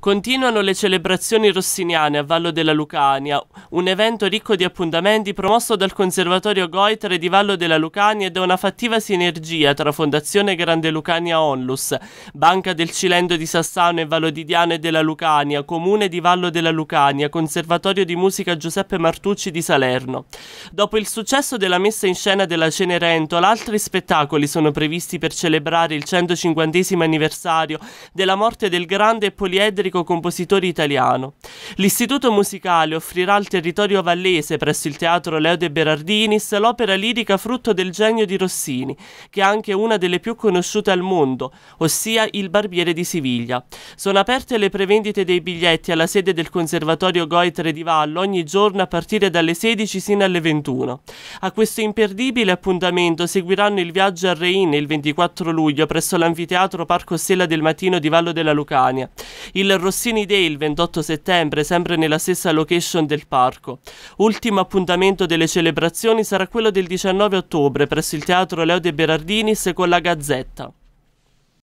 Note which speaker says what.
Speaker 1: Continuano le celebrazioni rossiniane a Vallo della Lucania, un evento ricco di appuntamenti promosso dal Conservatorio Goitre di Vallo della Lucania e da una fattiva sinergia tra Fondazione Grande Lucania Onlus, Banca del Cilento di Sassano e Vallo di Diano e della Lucania, Comune di Vallo della Lucania, Conservatorio di Musica Giuseppe Martucci di Salerno. Dopo il successo della messa in scena della Cenerentola, altri spettacoli sono previsti per celebrare il 150 anniversario della morte del grande e poliedrico storico compositore italiano. L'istituto musicale offrirà al territorio vallese, presso il teatro Leo De Berardinis, l'opera lirica frutto del genio di Rossini, che è anche una delle più conosciute al mondo, ossia Il Barbiere di Siviglia. Sono aperte le prevendite dei biglietti alla sede del Conservatorio Goitre di Vallo ogni giorno a partire dalle 16 sino alle 21. A questo imperdibile appuntamento seguiranno il viaggio a Reine il 24 luglio presso l'anfiteatro Parco Sella del Mattino di Vallo della Lucania, il Rossini Day il 28 settembre, sempre nella stessa location del parco. Ultimo appuntamento delle celebrazioni sarà quello del 19 ottobre presso il Teatro Leo De Berardinis con la Gazzetta.